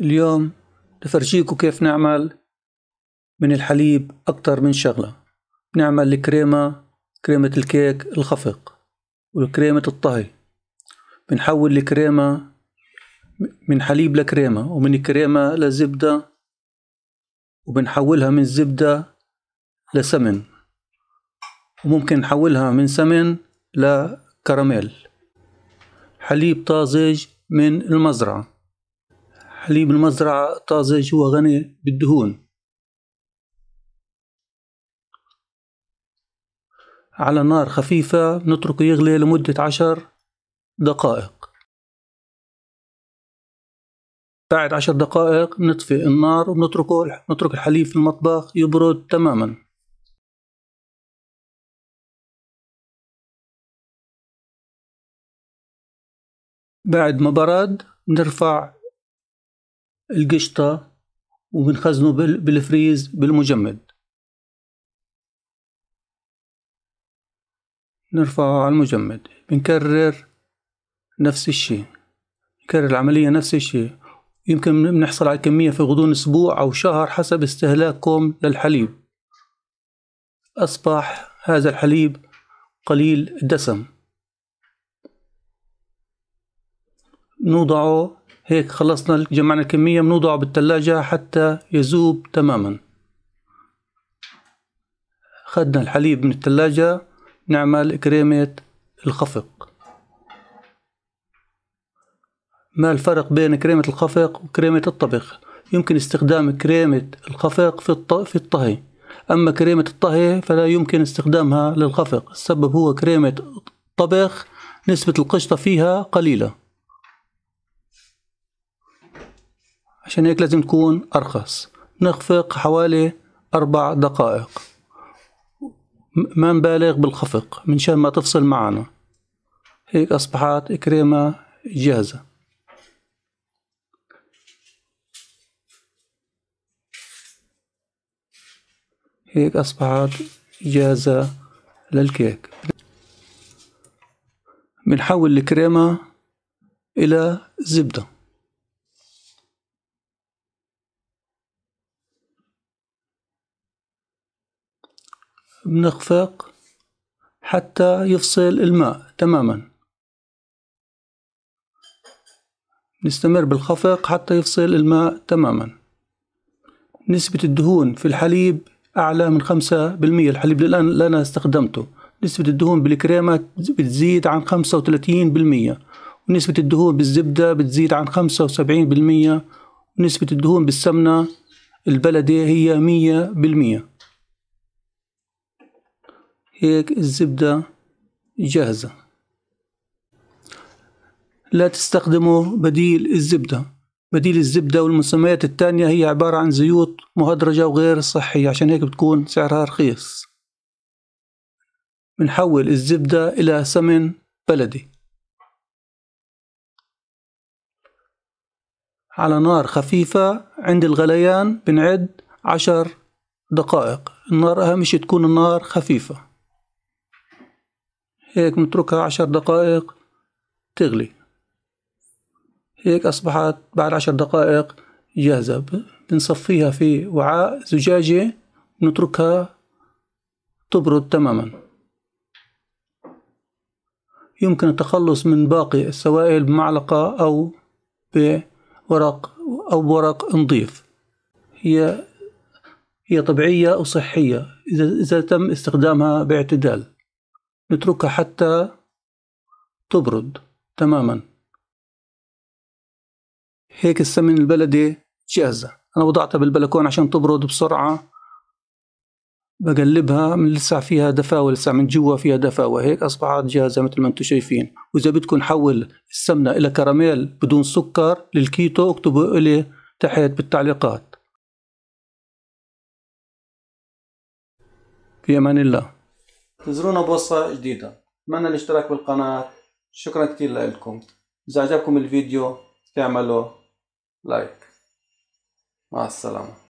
اليوم لفرجيكو كيف نعمل من الحليب أكتر من شغلة بنعمل الكريمة كريمة الكيك الخفق وكريمة الطهي بنحول الكريمة من حليب لكريمة ومن كريمة لزبدة وبنحولها من زبدة لسمن وممكن نحولها من سمن لكراميل حليب طازج من المزرعه حليب المزرعة طازج وغني بالدهون على نار خفيفة نتركه يغلي لمدة عشر دقائق بعد عشر دقائق نطفي النار ونتركه نترك الحليب في المطبخ يبرد تماماً بعد ما برد نرفع القشطة وبنخزنه بالفريز بالمجمد نرفعه على المجمد بنكرر نفس الشيء نكرر العملية نفس الشيء يمكن بنحصل على كمية في غضون أسبوع أو شهر حسب استهلاككم للحليب أصبح هذا الحليب قليل الدسم نوضعه هيك خلصنا جمعنا الكمية بنوضعه بالثلاجة حتى يذوب تماما خدنا الحليب من الثلاجة نعمل كريمة الخفق ما الفرق بين كريمة الخفق وكريمة الطبخ يمكن استخدام كريمة الخفق في في الطهي أما كريمة الطهي فلا يمكن استخدامها للخفق السبب هو كريمة الطبخ نسبة القشطة فيها قليلة عشان هيك لازم تكون أرخص نخفق حوالي أربع دقائق ما نبالغ بالخفق من شان ما تفصل معنا هيك أصبحت كريمة جاهزة هيك أصبحت جاهزة للكيك بنحول الكريمة إلى زبدة بنخفق حتى يفصل الماء تماما نستمر بالخفق حتى يفصل الماء تماما نسبة الدهون في الحليب أعلى من خمسة بالمية الحليب الآن اللي أنا استخدمته نسبة الدهون بالكريمة بتزيد عن خمسة وثلاثين بالمية ونسبة الدهون بالزبدة بتزيد عن خمسة وسبعين بالمية ونسبة الدهون بالسمنة البلدي هي مية بالمية هيك الزبدة جاهزة لا تستخدموا بديل الزبدة بديل الزبدة والمسميات التانية هي عبارة عن زيوت مهدرجة وغير صحية عشان هيك بتكون سعرها رخيص بنحول الزبدة إلى سمن بلدي على نار خفيفة عند الغليان بنعد عشر دقائق النار أهم شي تكون النار خفيفة هيك نتركها عشر دقائق تغلي هيك أصبحت بعد عشر دقائق جاهزة بنصفيها في وعاء زجاجة ونتركها تبرد تماما يمكن التخلص من باقي السوائل بمعلقة أو بورق أو بورق نظيف هي هي طبيعية وصحية إذا تم استخدامها باعتدال نتركها حتى تبرد تماما هيك السمن البلدي جاهزة أنا وضعتها بالبلكون عشان تبرد بسرعة بقلبها من لسه فيها دفاوة لسه من جوا فيها دفاوة هيك أصبحت جاهزة مثل ما أنتم شايفين وإذا بدكم نحول السمنة إلى كراميل بدون سكر للكيتو اكتبوا إلي تحت بالتعليقات في أمان الله انزلونا بوصة جديدة اتمنى الاشتراك بالقناة شكرا كتير لكم إذا عجبكم الفيديو تعملوا لايك مع السلامة